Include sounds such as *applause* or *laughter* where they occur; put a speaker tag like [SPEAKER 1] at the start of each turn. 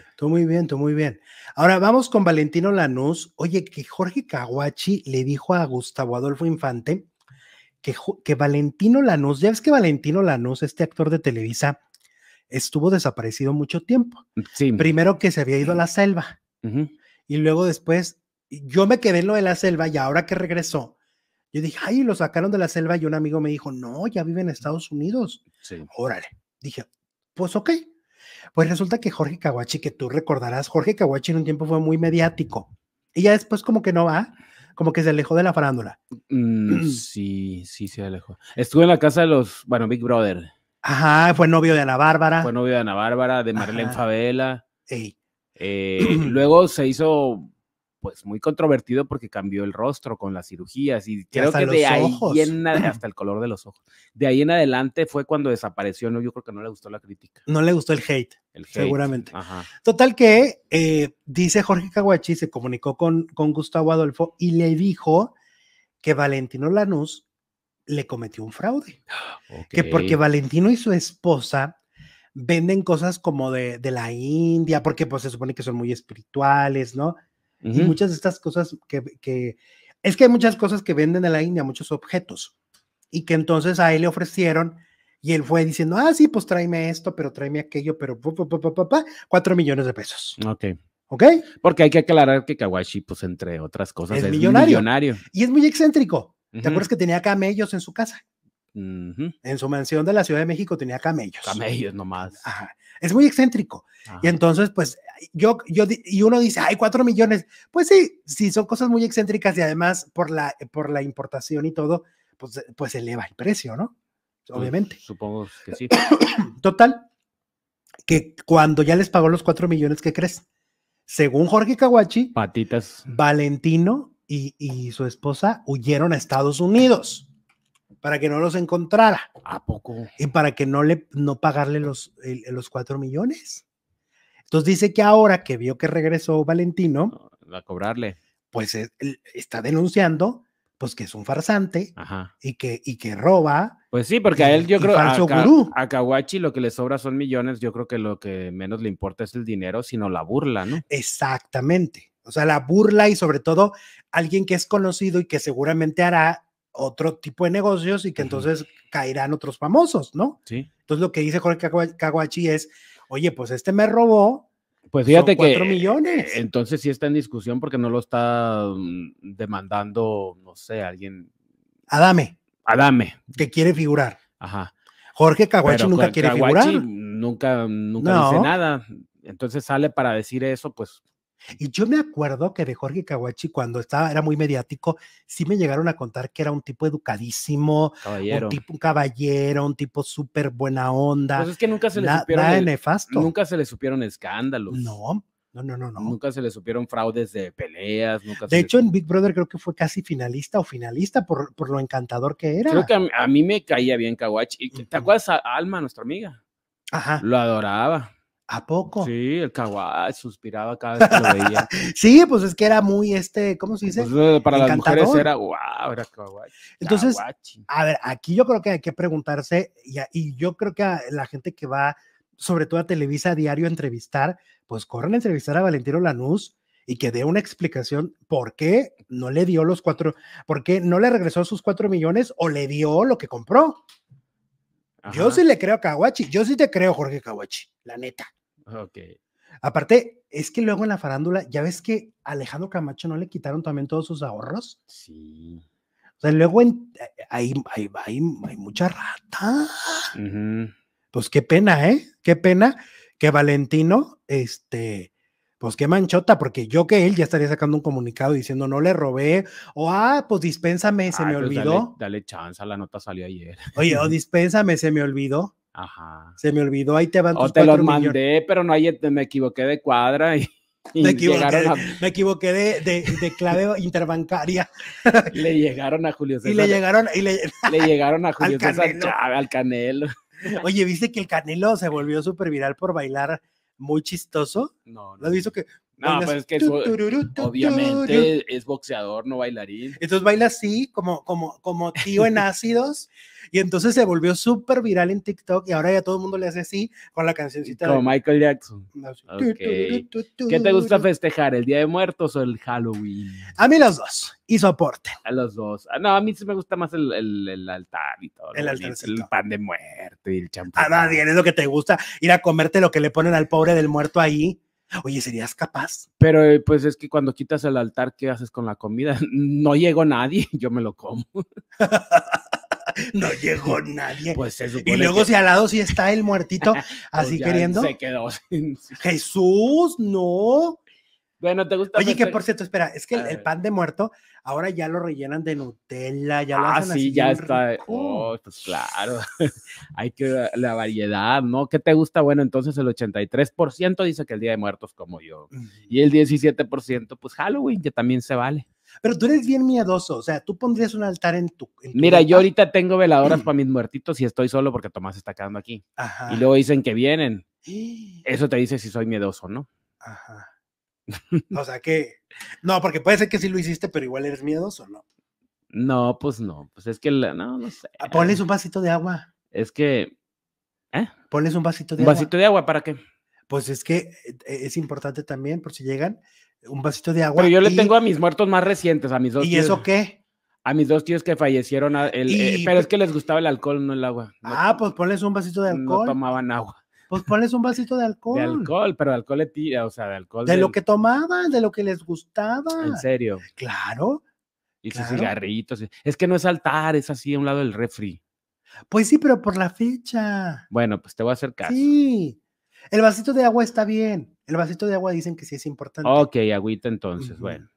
[SPEAKER 1] Todo este muy bien, todo muy bien. Ahora vamos con Valentino Lanús. Oye, que Jorge Caguachi le dijo a Gustavo Adolfo Infante que, que Valentino Lanús, ya ves que Valentino Lanús, este actor de Televisa, estuvo desaparecido mucho tiempo. Mm, sí. Primero que se había ido a la selva y luego después yo me quedé en lo de la selva y ahora que regresó, yo dije, ay, lo sacaron de la selva y un amigo me dijo, no, ya vive en Estados Unidos. Órale. Dije, pues ok, pues resulta que Jorge Caguachi, que tú recordarás, Jorge Caguachi en un tiempo fue muy mediático y ya después como que no va, como que se alejó de la farándula.
[SPEAKER 2] Mm, *clears throat* sí, sí, se alejó. Estuvo en la casa de los, bueno, Big Brother. Ajá, fue novio de Ana Bárbara. Fue novio de Ana Bárbara, de Marlene Favela. Eh, *clears throat* luego se hizo pues muy controvertido porque cambió el rostro con las cirugías y creo y que de ahí *clears throat* hasta el color de los ojos. De ahí en adelante fue cuando desapareció, no yo creo que no le gustó la crítica.
[SPEAKER 1] No le gustó el hate.
[SPEAKER 2] Seguramente.
[SPEAKER 1] Total que eh, dice Jorge Caguachi se comunicó con con Gustavo Adolfo y le dijo que Valentino Lanús le cometió un fraude. Que porque Valentino y su esposa venden cosas como de, de, la India, porque pues se supone que son muy espirituales, ¿no? y muchas de estas cosas que, que, es que hay muchas cosas que venden en la India, muchos objetos, y que entonces a él le ofrecieron y él fue diciendo, ah, sí, pues tráeme esto, pero tráeme aquello, pero cuatro millones
[SPEAKER 2] de pesos. Ok. ¿Ok? Porque hay que aclarar que Kawashi, pues entre otras cosas, es, millonario.
[SPEAKER 1] Y es muy excéntrico. ¿Te acuerdas que tenía camellos en su casa?
[SPEAKER 2] En su
[SPEAKER 1] mansión de la Ciudad de México tenía camellos. Camellos
[SPEAKER 2] nomás. Ajá.
[SPEAKER 1] Es muy excéntrico. Y entonces, pues, yo, y uno dice, hay cuatro millones. Pues sí, son cosas muy excéntricas y además por la, por la importación y todo, pues, pues eleva el precio, ¿no? Obviamente. supongo que sí. *coughs* Total, que cuando ya les pagó los cuatro millones, ¿qué crees? Según Jorge Kawachi,
[SPEAKER 2] Patitas.
[SPEAKER 1] Valentino y, su esposa huyeron a Estados Unidos para que no los encontrara. ¿A poco? Y para que no le no pagarle los, los cuatro millones. Entonces dice que ahora que vio que regresó Valentino.
[SPEAKER 2] A cobrarle. Pues eh, está
[SPEAKER 1] denunciando pues que es un farsante y que y que roba.
[SPEAKER 2] Pues sí, porque a él yo creo a, Kawachi lo que le sobra son millones, yo creo que lo que menos le importa es el dinero, sino la burla, ¿no?
[SPEAKER 1] Exactamente. O sea, la burla y sobre todo alguien que es conocido y que seguramente hará otro tipo de negocios y que entonces caerán otros famosos, ¿no? Sí. Entonces lo que dice Jorge Kawachi es oye, pues este me robó. Pues fíjate que eh, millones.
[SPEAKER 2] entonces sí está en discusión porque no lo está mm, demandando, no sé, alguien.
[SPEAKER 1] Adame. Adame. Que quiere figurar.
[SPEAKER 2] Ajá. Jorge Caguachi nunca quiere figurar. Nunca, nunca dice nada. Entonces sale para decir eso, pues
[SPEAKER 1] y yo me acuerdo que de Jorge Caguachi, cuando estaba, era muy mediático, sí me llegaron a contar que era un tipo educadísimo, un tipo, un caballero, un tipo súper buena onda. Pues es que nunca se le supieron. Nunca
[SPEAKER 2] se le supieron escándalos. No. No, no, no, Nunca se le supieron fraudes de peleas. de hecho, en
[SPEAKER 1] Big Brother creo que fue casi finalista o finalista por, por lo encantador que era. Creo
[SPEAKER 2] que a mí, me caía bien Kawachi. ¿Te acuerdas Alma, nuestra amiga? Ajá. Lo adoraba. ¿A poco? Sí, el kawaii suspiraba cada vez que lo veía. *laughs*
[SPEAKER 1] sí, pues es que era muy este, ¿cómo se dice? Pues, eh, para las mujeres era
[SPEAKER 2] wow, era kawaii. Entonces, a ver,
[SPEAKER 1] aquí yo creo que hay que preguntarse, y, y yo creo que a la gente que va, sobre todo a Televisa a diario a entrevistar, pues corren a entrevistar a Valentino Lanús y que dé una explicación por qué no le dio los cuatro, por qué no le regresó sus cuatro millones o le dio lo que compró. Yo sí le creo a Kawachi, yo sí te creo, Jorge Kawachi, la
[SPEAKER 2] neta. Ok.
[SPEAKER 1] Aparte, es que luego en la farándula, ya ves que Alejandro Camacho no le quitaron también todos sus ahorros. Sí. O sea, luego hay, mucha rata. Pues qué pena, ¿eh? Qué pena que Valentino, este, pues qué manchota, porque yo que él ya estaría sacando un comunicado diciendo no le robé, o ah, pues dispénsame, se me ah, pues, olvidó.
[SPEAKER 2] Dale, chance, la nota salió ayer. Oye, o *laughs*
[SPEAKER 1] dispénsame, se me olvidó.
[SPEAKER 2] Ajá.
[SPEAKER 1] Se me olvidó, ahí te van. O te lo mandé,
[SPEAKER 2] pero no hay, me equivoqué de cuadra y. *laughs* me equivoqué,
[SPEAKER 1] me equivoqué de, clave interbancaria. *laughs* Le llegaron a Julio César. Y le llegaron, y le... llegaron a Julio al César Canelo. al Canelo. Oye, viste que el Canelo se volvió súper viral por bailar muy chistoso. No, no. ¿Lo has que no, pero pues es que obviamente
[SPEAKER 2] es boxeador, no bailarín. Entonces
[SPEAKER 1] baila así, como, como, como tío en ácidos, *laughs* y entonces se volvió súper viral en TikTok y ahora ya todo el mundo le hace así con la cancioncita. Como de...
[SPEAKER 2] Michael Jackson. ¿Qué te gusta festejar, el Día de Muertos o el Halloween? A mí los dos, y soporte A los dos. Ah, no, a mí sí me gusta más el, el, altar y todo. El pan de muerto y el champán.
[SPEAKER 1] nadie, es lo que te gusta, ir a comerte lo que le ponen al pobre del muerto ahí Oye, ¿serías capaz?
[SPEAKER 2] Pero eh, pues es que cuando quitas el altar, ¿qué haces con la comida? *laughs* No llegó nadie, *laughs* yo me lo como. no llegó nadie. *laughs* Pues y luego si
[SPEAKER 1] al lado sí está el muertito, pues, así queriendo. Se quedó. Jesús, no.
[SPEAKER 2] Bueno, te gusta. Oye, que por
[SPEAKER 1] cierto, espera, es que el, ah. pan de muerto ahora ya lo rellenan de Nutella, ya lo ah, sí, ya está. Eh, oh,
[SPEAKER 2] pues claro. *laughs* Hay que la, variedad, ¿no? ¿Qué te gusta? Bueno, entonces el 83% dice que el Día de Muertos como yo. Y el 17% pues Halloween, que también se vale. Pero tú eres bien
[SPEAKER 1] miedoso, o sea, tú pondrías un altar en tu. Mira, yo
[SPEAKER 2] ahorita tengo veladoras *clears throat* para mis muertitos y estoy solo porque Tomás está quedando aquí. Ajá. Y luego dicen que vienen. *gasps* Eso te dice si soy miedoso, ¿no?
[SPEAKER 1] Ajá o sea que, no, porque puede ser que sí lo hiciste, pero igual eres miedoso, ¿no?
[SPEAKER 2] No, pues no, pues es que, no, no sé. Ah,
[SPEAKER 1] ponles un vasito de agua.
[SPEAKER 2] Es que, ¿eh? ¿Pones un
[SPEAKER 1] vasito de ¿Un vasito
[SPEAKER 2] de agua para qué?
[SPEAKER 1] Pues es que eh, es importante también, por si llegan, un vasito de agua. Pero yo le tengo a mis
[SPEAKER 2] muertos más recientes, a mis dos. ¿Y eso qué? A mis dos tíos que fallecieron, eh, pero es que les gustaba el alcohol, no el agua. ah, pues ponles un vasito de alcohol. No tomaban agua. Pues pones un vasito de alcohol. De alcohol, pero de alcohol tira, o sea, de alcohol. De lo que
[SPEAKER 1] tomaban, de lo que les gustaba. En
[SPEAKER 2] serio. Claro. Y sus cigarritos. Es que no es altar, es así a un lado del refri.
[SPEAKER 1] Pues sí, pero por la fecha.
[SPEAKER 2] Bueno, pues te voy a acercar.
[SPEAKER 1] Sí. El vasito de agua está bien. El vasito de agua dicen que sí es importante. Ok,
[SPEAKER 2] agüita entonces, bueno.